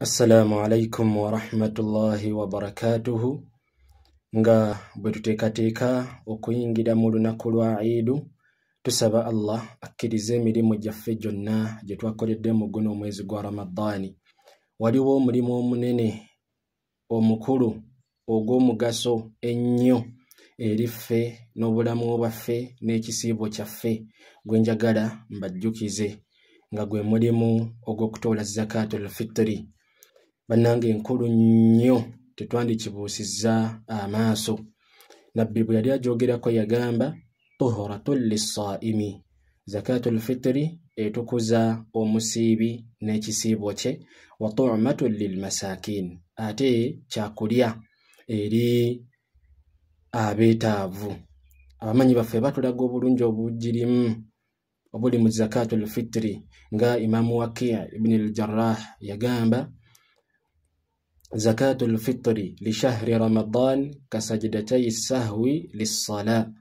assalaamu alaikum warahmatullahi wabarakatuhu nga bwetuteekateeka okuyingira mu lunaku lwa iidu tusaba allah akkiriza emirimu gyaffe gyonna gye twakoledde mu guno omwezi gwa ramadaani waliwo omulimu omunene omukulu ogw'omugaso ennyo eri ffe n'obulamu bwaffe n'ekisiibo kyaffe gwenjagala mbajjukize nga gwe mulimu ogw'okutoola zakaatu lfitiri bannange enkulu nnyo tetwandikibuusiza amaaso nabbi bwe yali ajogerako yagamba tuhuratu lissaimi zakatu lfitiri etukuza omusiibi n'ekisiibo kye wa tumatu lilmasakin ate kyakulya eri abeetaavu abamanyi baffe batulaga obulungi obugirimu obuli mu zakatu lfitiri nga imamu wakia ibuni aljarah yagamba zakatu lfitri lishahri ramadan kasajdatai sahwi lissala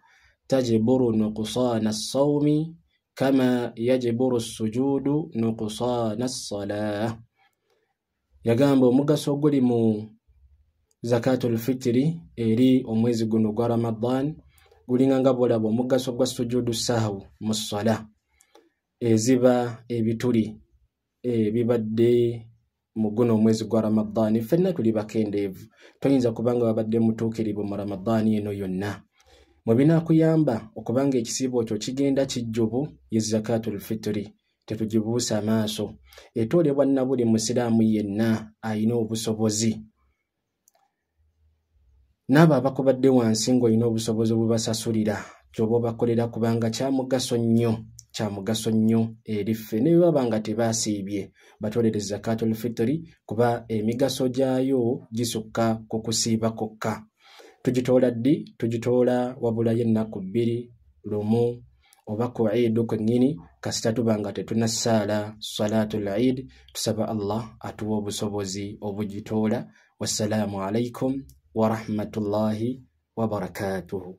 tajburu nuqsana lsaumi kama yajburu sujudu nuqsana lsala yagamba omugaso guli mu zakatu lfitiri eri omwezi guno gwa ramadan gulinganga bwolaba omugaso gwa sujudu sahwu mu sala eziba ebituli ebibadde muguno omwezi gwa ramadaani fenna tuli bakendeevu toyinza kubanga wabadde mutuukirivu mu ramadaani eno yonna mubinaakuyamba okubanga ekisiibo kyo kigenda kijjubu ye zakaatu lfitiri tetugibuusa maaso etoolebwa nnabuli musiraamu yenna ayina obusobozi naabo abakubadde wansi ngaolina obusobozi obubasasulira kyoba obakolera kubanga kyamugaso nnyo kya mugaso nnyo eri ffe ne bwe baba nga tebaasiibye batolereza katol fitori kuba emigaso gyayo gisukka ku kusiiba kokka tugitoola ddi tugitoola wabulayo ennaku bbiri lumu oba ku iidu kwennyini kasita tuba nga tetunasaala salaatu lid tusaba allah atuwa obusobozi obugitoola wassalaamu alaikum warahmatullahi wabarakaatuhu